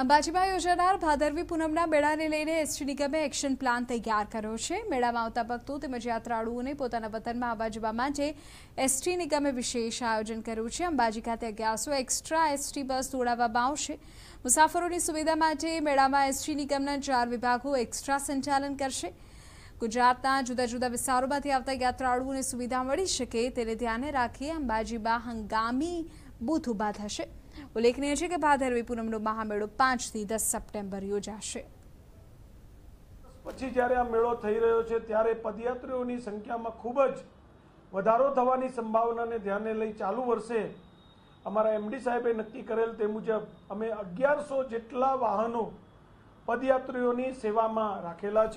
અંબાજીમાં યોજાનાર ભાદરવી પૂનમના મેળાને લઈને એસટી નિગમે એક્શન પ્લાન તૈયાર કર્યો છે મેળામાં આવતા ભક્તો તેમજ યાત્રાળુઓને પોતાના વતનમાં આવવા જવા માટે એસટી નિગમે વિશેષ આયોજન કર્યું છે અંબાજી ખાતે અગિયારસો એક્સ્ટ્રા એસટી બસ દોડાવવામાં આવશે મુસાફરોની સુવિધા માટે મેળામાં એસટી નિગમના ચાર વિભાગો એક્સ્ટ્રા સંચાલન કરશે ગુજરાતના જુદા જુદા વિસ્તારોમાંથી આવતા યાત્રાળુઓને સુવિધા મળી શકે તેને ધ્યાને રાખી અંબાજીમાં હંગામી બૂથ ઉભા થશે ઉલ્લેખનીય છે કે ભાદરવી પૂનમનો મહામેળો પાંચથી દસ સપ્ટેમ્બર યોજાશે પછી જ્યારે આ મેળો થઈ રહ્યો છે ત્યારે પદયાત્રીઓની સંખ્યામાં ખૂબ જ વધારો થવાની સંભાવનાને ધ્યાને લઈ ચાલુ વર્ષે અમારા એમડી સાહેબે નક્કી કરેલ તે મુજબ અમે અગિયારસો જેટલા વાહનો પદયાત્રીઓની સેવામાં રાખેલા છે